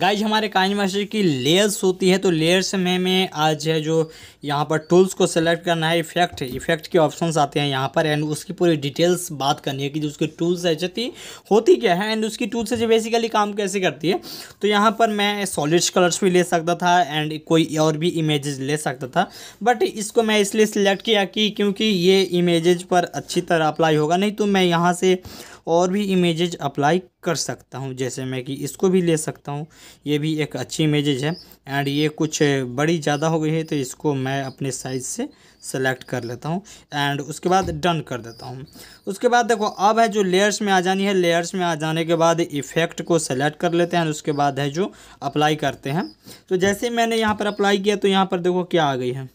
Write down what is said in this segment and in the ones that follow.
guys हमारे Kine master की layers होती है तो लेयर्स में मैं आज है जो यहाँ पर टूल्स को सेलेक्ट करना है इफेक्ट इफेक्ट के ऑप्शंस आते हैं यहाँ पर एंड उसकी पूरी डिटेल्स बात करनी है कि जो उसके टूल्स है जती होती क्या है एंड उसकी टूल्स से बेसिकली काम कैसे करती है तो यहाँ पर मैं सॉलिड्स कलर्स भी ले सकता था एंड कोई और भी इमेजेस ले सकता था बट इसको मैं इसलिए सिलेक्ट किया कि क्योंकि ये इमेज पर अच्छी तरह अप्लाई होगा नहीं तो मैं यहाँ से और भी इमेजेज अप्लाई कर सकता हूँ जैसे मैं कि इसको भी ले सकता हूँ ये भी एक अच्छी इमेजेज है एंड ये कुछ बड़ी ज़्यादा हो गई है तो इसको मैं अपने साइज़ से सेलेक्ट कर लेता हूँ एंड उसके बाद डन कर देता हूँ उसके बाद देखो अब है जो लेयर्स में आ जानी है लेयर्स में आ जाने के बाद इफ़ेक्ट को सेलेक्ट कर लेते हैं उसके बाद है जो अप्लाई करते हैं तो जैसे मैंने यहाँ पर अप्लाई किया तो यहाँ पर देखो क्या आ गई है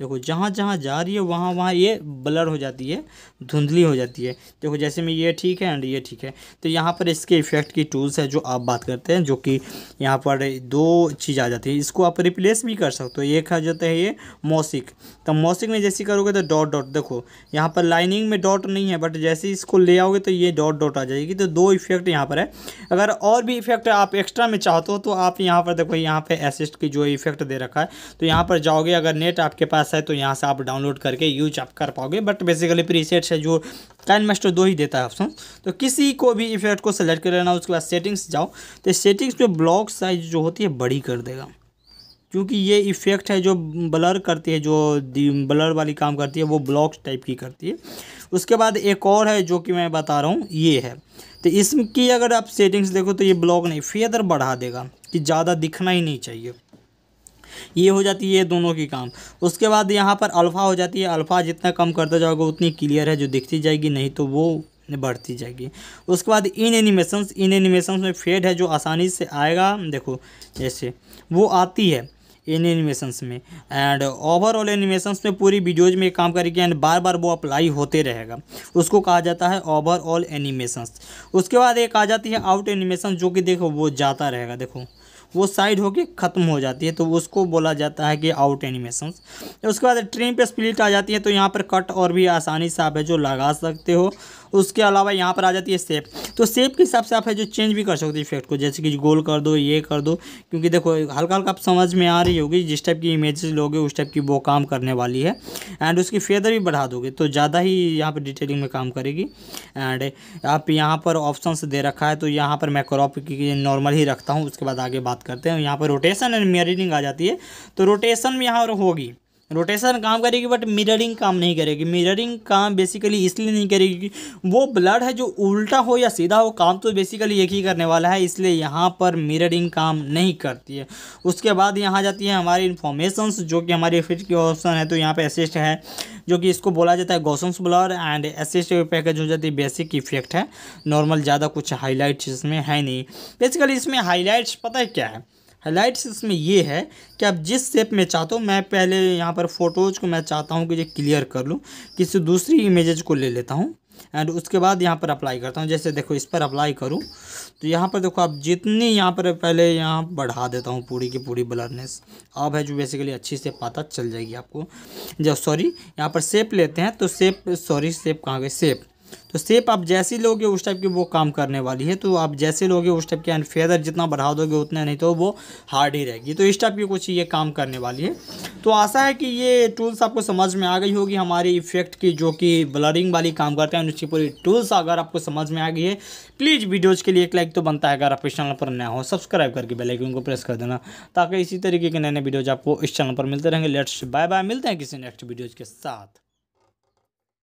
देखो जहाँ जहाँ जा रही है वहाँ वहाँ ये ब्लर हो जाती है धुंधली हो जाती है देखो जैसे में ये ठीक है एंड ये ठीक है तो यहाँ पर इसके इफेक्ट की टूल्स है जो आप बात करते हैं जो कि यहाँ पर दो चीज़ आ जाती है इसको आप रिप्लेस भी कर सकते हो एक आ जाता है ये मौसिक तो मौसिक में जैसे करोगे तो डॉट डॉट देखो यहाँ पर लाइनिंग में डॉट नहीं है बट जैसे इसको ले आओगे तो ये डॉट डॉट आ जाएगी तो दो इफेक्ट यहाँ पर है अगर और भी इफेक्ट आप एक्स्ट्रा में चाहते हो तो आप यहाँ पर देखो यहाँ पर एसिस्ट की जो इफेक्ट दे रखा है तो यहाँ पर जाओगे अगर नेट आपके पास पास है तो यहाँ से आप डाउनलोड करके यूज आप कर पाओगे बट बेसिकली प्रीसेट्स है जो काइन मास्टर दो ही देता है ऑप्शन तो किसी को भी इफेक्ट को सेलेक्ट कर लेना उसके बाद सेटिंग्स जाओ तो सेटिंग्स में ब्लॉक साइज जो होती है बड़ी कर देगा क्योंकि ये इफेक्ट है जो ब्लर करती है जो ब्लर वाली काम करती है वो ब्लॉक टाइप की करती है उसके बाद एक और है जो कि मैं बता रहा हूँ ये है तो इसकी अगर आप सेटिंग्स देखो तो ये ब्लॉक नहीं फेदर बढ़ा देगा कि ज़्यादा दिखना ही नहीं चाहिए ये हो जाती है दोनों की काम उसके बाद यहाँ पर अल्फ़ा हो जाती है अल्फ़ा जितना कम करता जाओगे उतनी क्लियर है जो दिखती जाएगी नहीं तो वो बढ़ती जाएगी उसके बाद इन एनिमेशंस इन एनिमेशंस में फेड है जो आसानी से आएगा देखो जैसे वो आती है इन एनिमेशंस में एंड ओवरऑल एनिमेशंस में पूरी वीडियोज में काम करेगी एंड बार बार वो अप्लाई होते रहेगा उसको कहा जाता है ओवरऑल एनिमेशंस उसके बाद एक आ जाती है आउट एनिमेशन जो कि देखो वो जाता रहेगा देखो वो साइड होके ख़त्म हो जाती है तो उसको बोला जाता है कि आउट एनिमेशन उसके बाद ट्रेन पे स्प्लिट आ जाती है तो यहाँ पर कट और भी आसानी से आप है जो लगा सकते हो उसके अलावा यहाँ पर आ जाती है सेप तो सेप के हिसाब से आप है जो चेंज भी कर सकते हो इफेक्ट को जैसे कि गोल कर दो ये कर दो क्योंकि देखो हल्का हल्का आप समझ में आ रही होगी जिस टाइप की इमेजेस लोगे उस टाइप की वो काम करने वाली है एंड उसकी फेदर भी बढ़ा दोगे तो ज़्यादा ही यहाँ पर डिटेलिंग में काम करेगी एंड आप यहाँ पर ऑप्शन दे रखा है तो यहाँ पर मैं क्रॉप की नॉर्मल ही रखता हूँ उसके बाद आगे बात करते हैं यहाँ पर रोटेशन एंड मियरिंग आ जाती है तो रोटेशन में यहाँ होगी रोटेशन काम करेगी बट मिररिंग काम नहीं करेगी मिररिंग काम बेसिकली इसलिए नहीं करेगी वो ब्लड है जो उल्टा हो या सीधा हो काम तो बेसिकली एक ही करने वाला है इसलिए यहाँ पर मिररिंग काम नहीं करती है उसके बाद यहाँ जाती है हमारी इन्फॉर्मेशन जो कि हमारी फिट की ऑप्शन है तो यहाँ पर असिस्ट है जो कि इसको बोला जाता है गौसम्स ब्लड एंड असिस्ट पैकेज हो जाती है बेसिक इफेक्ट है नॉर्मल ज़्यादा कुछ हाईलाइट्स इसमें है नहीं बेसिकली इसमें हाईलाइट्स पता है क्या है हाईलाइट्स इसमें ये है कि आप जिस शेप में चाहते हो मैं पहले यहाँ पर फ़ोटोज़ को मैं चाहता हूँ कि ये क्लियर कर लूँ किसी दूसरी इमेजेज को ले लेता हूँ एंड उसके बाद यहाँ पर अप्लाई करता हूँ जैसे देखो इस पर अप्लाई करूँ तो यहाँ पर देखो आप जितनी यहाँ पर पहले यहाँ बढ़ा देता हूँ पूरी की पूरी ब्लरनेस अब है जो बेसिकली अच्छी से पता चल जाएगी आपको जब सॉरी यहाँ पर सेप लेते हैं तो सेप सॉरी सेप कहाँ गए सेप तो सेप आप जैसे लोगे उस टाइप की वो काम करने वाली है तो आप जैसे लोगे उस टाइप के एंड फेदर जितना बढ़ा दोगे उतना नहीं तो वो हार्ड ही रहेगी तो इस टाइप की कुछ ये काम करने वाली है तो आशा है कि ये टूल्स आपको समझ में आ गई होगी हमारी इफेक्ट की जो कि ब्लरिंग वाली काम करते हैं उसकी पूरी टूल्स अगर आपको समझ में आ गई है प्लीज़ वीडियोज़ के लिए एक लाइक तो बनता है अगर आप इस चैनल पर नया हो सब्सक्राइब करके बेलाइकन को प्रेस कर देना ताकि इसी तरीके के नए नए वीडियोज आपको इस चैनल पर मिलते रहेंगे लेट्स बाय बाय मिलते हैं किसी नेक्स्ट वीडियोज़ के साथ